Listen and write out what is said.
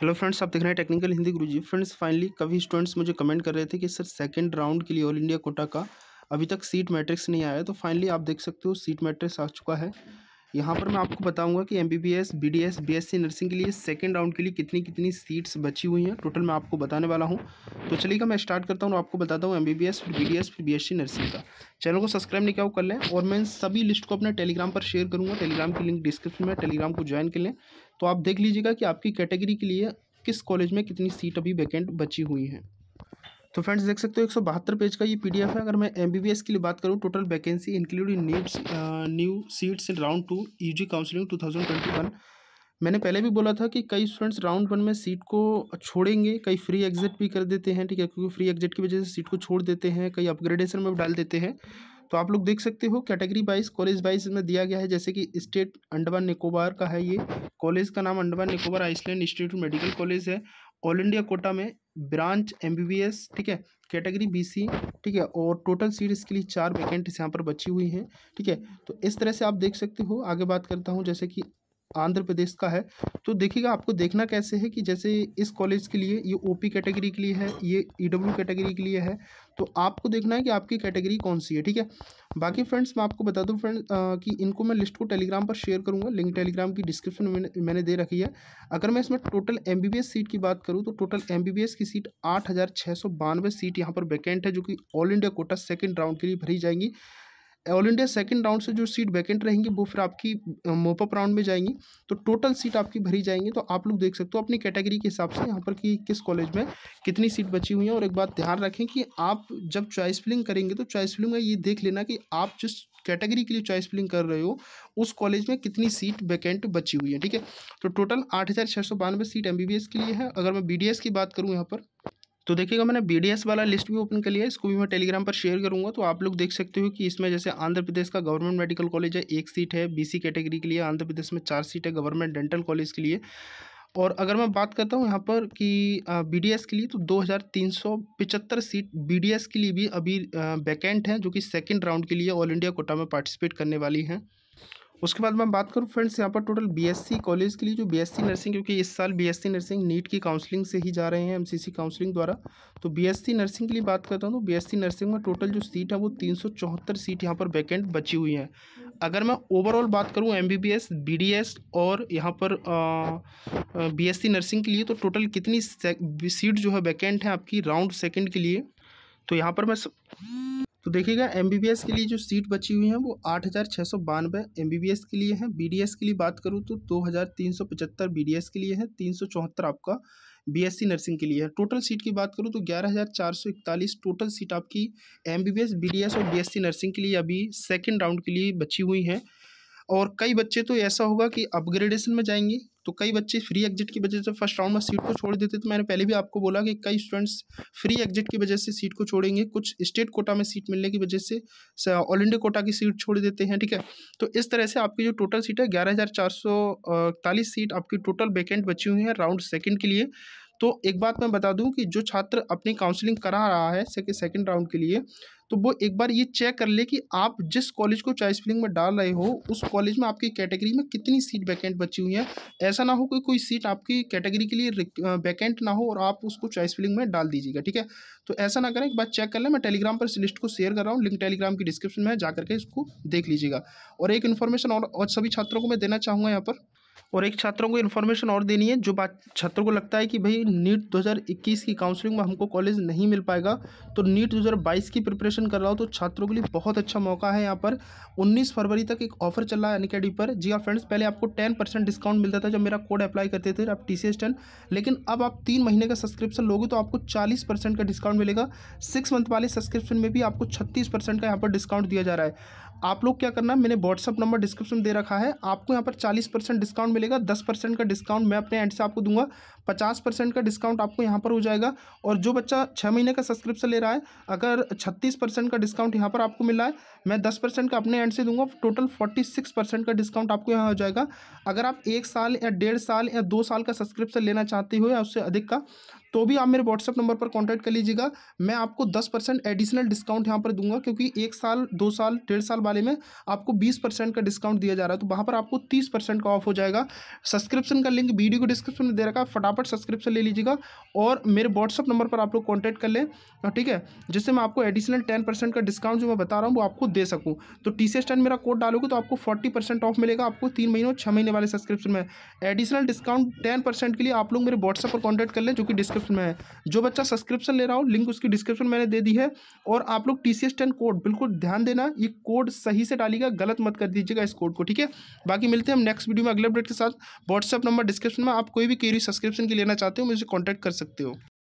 hello friends आप देख रहे हैं technical Hindi guru ji friends finally कभी स्टूडेंट्स मुझे कमेंट कर रहे थे कि सर सेकंड राउंड के लिए ऑल इंडिया कोटा का अभी तक सीट मैट्रिक्स नहीं आया तो फाइनली आप देख सकते हो सीट मैट्रिक्स आ चुका है यहाँ पर मैं आपको बताऊंगा कि M B B B D S B S C nursing के लिए सेकेंड राउंड के लिए कितनी कितनी सीट्स बची हुई हैं टोटल मैं आपको बताने वाला हूँ तो चलिएगा मैं स्टार्ट करता हूँ और आपको बताता हूँ M B B S B D S फिर बी एस सी नर्सिंग का चैनल को सब्सक्राइब नहीं क्या कर लें और मैं सभी लिस्ट को अपने टेलीग्राम पर शेयर करूँगा टेलीग्राम की लिंक डिस्क्रिप्शन में टेलीग्राम को ज्वाइन कर लें तो आप देख लीजिएगा कि आपकी कैटेगरी के लिए किस कॉलेज में कितनी सीट अभी वैकेंट बची हुई हैं तो फ्रेंड्स देख सकते हो एक सौ बहत्तर पेज का ये पीडीएफ है अगर मैं एमबीबीएस के लिए बात करूँ total vacancy include in new new seats in round two UG counselling two thousand twenty one मैंने पहले भी बोला था कि कई स्टूडेंट्स राउंड वन में सीट को छोड़ेंगे कई फ्री एग्जिट भी कर देते हैं ठीक है क्योंकि फ्री एग्जिट की वजह से सीट को छोड़ देते हैं कई अपग्रेडेशन में डाल देते हैं तो आप लोग देख सकते हो कैटेगरी वाइज कॉलेज वाइज में दिया गया है जैसे कि स्टेट अंडमान निकोबार का है ये कॉलेज का नाम Andaman Nicobar island institute medical college है ऑल इंडिया कोटा में ब्रांच एमबीबीएस ठीक है कैटेगरी बीसी ठीक है और टोटल सीट इसके लिए चार वैकेंट यहाँ पर बची हुई हैं ठीक है तो इस तरह से आप देख सकते हो आगे बात करता हूँ जैसे कि आंध्र प्रदेश का है तो देखिएगा आपको देखना कैसे है कि जैसे इस कॉलेज के लिए ये ओपी कैटेगरी के लिए है ये ईडब्ल्यू e कैटेगरी के लिए है तो आपको देखना है कि आपकी कैटेगरी कौन सी है ठीक है बाकी फ्रेंड्स मैं आपको बता दूं फ्रेंड कि इनको मैं लिस्ट को टेलीग्राम पर शेयर करूंगा लिंक टेलीग्राम की डिस्क्रिप्शन में मैंने, दे रखी है अगर मैं इसमें टोटल एम सीट की बात करूँ तो टोटल एम की सीट आठ सीट यहाँ पर वैकेंट है जो कि all India quota second round के लिए भरी जाएंगी ऑल इंडिया सेकंड राउंड से जो सीट वैकेंट रहेंगी वो फिर आपकी मोपअप राउंड में जाएंगी तो टोटल सीट आपकी भरी जाएंगी तो आप लोग देख सकते हो अपनी कैटेगरी के हिसाब से यहाँ पर कि किस कॉलेज में कितनी सीट बची हुई है और एक बात ध्यान रखें कि आप जब चॉइस फिलिंग करेंगे तो चॉइस फिलिंग में ये देख लेना कि आप जिस कैटेगरी के लिए चॉइस फिलिंग कर रहे हो उस कॉलेज में कितनी सीट वैकेंट बची हुई है ठीक है तो टोटल आठ हज़ार छः सौ बानवे seat M B B S के लिए है अगर मैं बी डी एस की बात करूँ यहाँ पर तो देखिएगा मैंने बी वाला लिस्ट भी ओपन कर लिया इसको भी मैं टेलीग्राम पर शेयर करूँगा तो आप लोग देख सकते हो कि इसमें जैसे आंध्र प्रदेश का गवर्नमेंट मेडिकल कॉलेज है एक सीट है बीसी कैटेगरी के लिए आंध्र प्रदेश में चार सीट है गवर्नमेंट डेंटल कॉलेज के लिए और अगर मैं बात करता हूँ यहाँ पर कि बी के लिए तो दो सीट बी के लिए भी अभी वैकेंट हैं जो कि सेकेंड राउंड के लिए ऑल इंडिया कोटा में पार्टिसिपेट करने वाली हैं उसके बाद मैं बात करूँ फ्रेंड्स यहाँ पर टोटल बीएससी कॉलेज के लिए जो बीएससी नर्सिंग क्योंकि इस साल बीएससी नर्सिंग नीट की काउंसलिंग से ही जा रहे हैं एमसीसी काउंसलिंग द्वारा तो बीएससी नर्सिंग के लिए बात करता हूँ तो बीएससी नर्सिंग में टोटल जो सीट है वो तीन सीट यहाँ पर वैकेंट बची हुई हैं अगर मैं ओवरऑल बात करूँ एम बी और यहाँ पर बी नर्सिंग के लिए तो टोटल कितनी सीट जो है वैकेंट है आपकी राउंड सेकेंड के लिए तो यहाँ पर मैं तो देखिएगा एम के लिए जो सीट बची हुई हैं वो आठ हज़ार छः सौ बानवे एम के लिए हैं बी के लिए बात करूँ तो दो हज़ार तीन सौ पचहत्तर बी के लिए है तीन सौ चौहत्तर आपका बीएससी नर्सिंग के लिए है टोटल सीट की बात करूँ तो ग्यारह हज़ार चार सौ इकतालीस टोटल सीट आपकी एम बी और बीएससी नर्सिंग के लिए अभी सेकेंड राउंड के लिए बची हुई हैं और कई बच्चे तो ऐसा होगा कि अपग्रेडेशन में जाएंगे तो कई बच्चे फ्री एग्जिट की वजह से फर्स्ट राउंड में सीट को छोड़ देते तो मैंने पहले भी आपको बोला कि कई स्टूडेंट्स फ्री एग्जिट की वजह से सीट को छोड़ेंगे कुछ स्टेट कोटा में सीट मिलने की वजह से ऑल इंडिया कोटा की सीट छोड़ देते हैं ठीक है तो इस तरह से आपकी जो टोटल सीट है ग्यारह सीट आपकी टोटल वैकेंट बची हुई है राउंड सेकेंड के लिए तो एक बात मैं बता दूं कि जो छात्र अपनी काउंसलिंग करा रहा है सेके, सेकेंड राउंड के लिए तो वो एक बार ये चेक कर ले कि आप जिस कॉलेज को चॉइस फिलिंग में डाल रहे हो उस कॉलेज में आपकी कैटेगरी में कितनी सीट वैकेंट बची हुई है ऐसा ना हो कि कोई सीट आपकी कैटेगरी के लिए वैकेंट ना हो और आप उसको चॉइस फिलिंग में डाल दीजिएगा ठीक है तो ऐसा ना करें एक बार चेक कर लें मैं टेलीग्राम पर इस लिस्ट को शेयर कर रहा हूँ लिंक टेलीग्राम की डिस्क्रिप्शन में जा करके इसको देख लीजिएगा और एक इन्फॉर्मेशन और, और सभी छात्रों को मैं देना चाहूँगा यहाँ पर और एक छात्रों को इन्फॉर्मेशन और देनी है जो बात छात्रों को लगता है कि भाई नीट 2021 की काउंसलिंग में हमको कॉलेज नहीं मिल पाएगा तो नीट 2022 की प्रिपरेशन कर रहा हो तो छात्रों के लिए बहुत अच्छा मौका है यहाँ पर 19 फरवरी तक एक ऑफर चल रहा है अनकेडी पर जी हाँ फ्रेंड्स पहले आपको 10% डिस्काउंट मिलता था जब मेरा कोड अप्लाई करते थे आप टी सी लेकिन अब आप तीन महीने का सब्सक्रिप्शन लोगे तो आपको चालीस का डिस्काउंट मिलेगा सिक्स मंथ वाले सब्सक्रिप्शन में भी आपको छत्तीस का यहाँ पर डिस्काउंट दिया जा रहा है आप लोग क्या करना है मैंने व्हाट्सअप नंबर डिस्क्रिप्शन में दे रखा है आपको यहाँ पर चालीस परसेंट डिस्काउंट मिलेगा दस परसेंट का डिस्काउंट मैं अपने एंड से आपको दूंगा पचास परसेंट का डिस्काउंट आपको यहाँ पर हो जाएगा और जो बच्चा छः महीने का सब्सक्रिप्शन ले रहा है अगर छत्तीस परसेंट का डिस्काउंट यहाँ पर आपको मिला है मैं दस परसेंट का अपने एंड से दूंगा टोटल फोर्टी सिक्स परसेंट का डिस्काउंट आपको यहाँ हो जाएगा अगर आप एक साल या डेढ़ साल या दो साल का सब्सक्रिप्शन लेना चाहते हो या उससे अधिक का तो भी आप मेरे व्हाट्सअप नंबर पर कॉन्टैक्ट कर लीजिएगा मैं आपको दस परसेंट एडिशनल डिस्काउंट यहाँ पर दूंगा क्योंकि एक साल दो साल डेढ़ साल वाले में आपको बीस परसेंट का डिस्काउंट दिया जा रहा है तो वहाँ पर आपको तीस परसेंट का ऑफ हो जाएगा सब्सक्रिप्शन का लिंक वीडियो को डिस्क्रिप्शन में दे रखा है फटाफट सब्सक्रिप्शन ले लीजिएगा और मेरे व्हाट्सअप नंबर पर आप लोग कॉन्टैक्ट कर लें ठीक है जिससे मैं आपको एडिशनल टेन परसेंट का डिस्काउंट जो मैं बता रहा हूँ वो आपको दे सकूँ तो टी सी मेरा कोड डालोगे तो आपको फोर्टी परसेंट ऑफ मिलेगा आपको तीन महीनों छः महीने वाले सब्सक्रिप्शन में एडिशनल डिस्काउंट टेन परसेंट के लिए आप लोग मेरे व्हाट्सअप पर कॉन्टैक्ट कर लें जो कि डिस्क्रिप्शन डिस्क्रिप्शन में है जो बच्चा सब्सक्रिप्शन ले रहा हो लिंक उसकी डिस्क्रिप्शन मैंने दे दी है और आप लोग टी सी कोड बिल्कुल ध्यान देना ये कोड सही से डालिएगा गलत मत कर दीजिएगा इस कोड को ठीक है बाकी मिलते हैं हम नेक्स्ट वीडियो में अगले अपडेट के साथ व्हाट्सअप नंबर डिस्क्रिप्शन में आप कोई भी क्यूरी सब्सक्रिप्शन की लेना चाहते हो मुझे कॉन्टैक्ट कर सकते हो